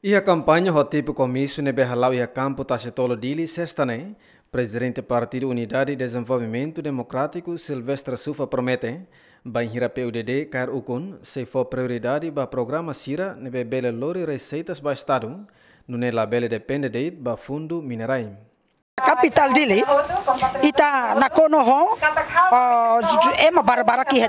Ia campanha rotipo comício berhalau ia campo taxetolo dili sexta-ne, presidente Partido Unidade de Desenvolvimento Democrático Silvestre Sufa promete, banhira PUDD car ukun, se for prioridade ba programa sira be bele lori receitas ba estado, nune labele depende deit ba fundo minerai. Kapital dili ita nakono ho uh, ema barbara ki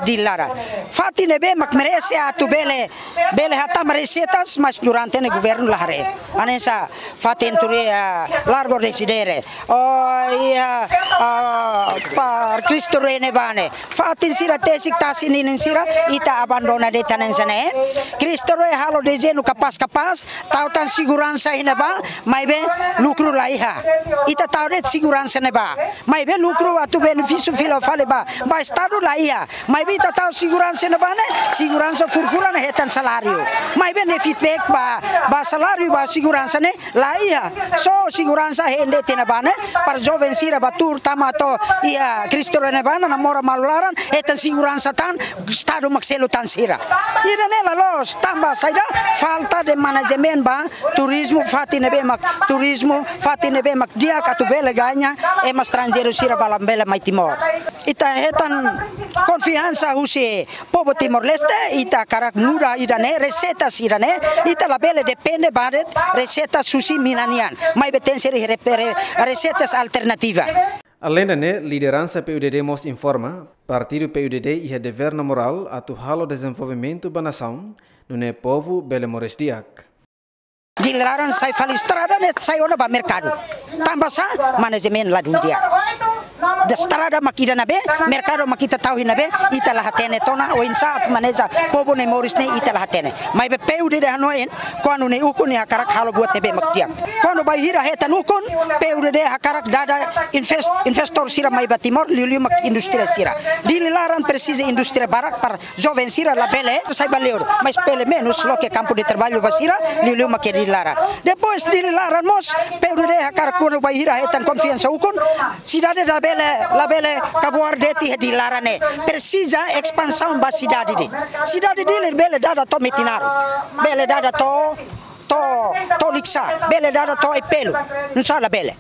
Fatine be nebe makmerese atu bele bele hata maresetas mas durante ne governo lahare anesa fati enture uh, largo residere o oh, ia uh, pa ar Kristo rene bane fatin sira tesik tasinin sira ita abandona de tanen sene Kristo eh? re halo de jenu kapas kapas tautan siguransa ina ba be lukru laiha ita tauret siguransa ne ba be lukru atu beneficio filo fale ba ba estado laiha be ita tau siguransa ne bane siguransa furfulan hetan salario be ne feedback ba ba salario ba siguransa ne laiha so siguransa hende tena bane par joven sira batur tamato ia Kristo storana namora malularan eta siguran satan stado maxelo tansira iranela los tamba saida falta de management ba turismo fatine be mak turismo fatine be mak dia katu bele ganya e mas transero sira balambela mai timor ita hetan confianza husi pobo timor leste ita karak muda irane recetas irane ita la bele depende baret recetas susi minanian mai beten seri recetas alternativa Além dane, liderança PUDD mos informa, partido PUDD ia dever na moral atu o desenvolvimento da nação, nune povo belemores diak. Dilaran sai fal estrada net sai ona ba mercado. Tambasa lá la dia. da strada makida na be merkaro makita tauhi na be ita la hatene tona o insa maneja pobo ne moris ne ita la hatene mai be peu de hanoen anu ne uku ne hakarak halo buat ne be ko anu bai hira hetan ukun peu de hakarak dada invest investor sira mai batimor liu mak industria sira lilaran precisa industria barak par joven sira la bele sai baleur mai pele menos lo ke campo de trabalho basira liu mak e dililaran depois lilaran mos peu de hakarak anu bai hira hetan confiança ukun de da bele labele kabuardeti hedi larane per sija expansion ba sidadi di sidadi di le bele dada to metinaro, bele dada to to to liksa bele dada to e non sa la bele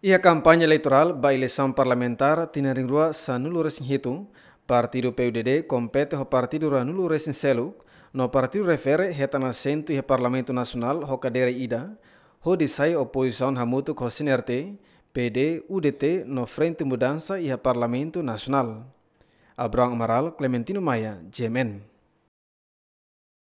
Ia kampanye eleitoral ba eleição parlamentar tinaring rua sanulu resin hitung, partido PUDD compete ho partido nulu resin seluk, no partido refere heta na e parlamento nacional ho kadere ida, ho desai oposição hamutuk ho sinerte, PD-UDT no Frente Mudança e a Parlamento Nacional. Abrão Amaral, Clementino Maya Jemen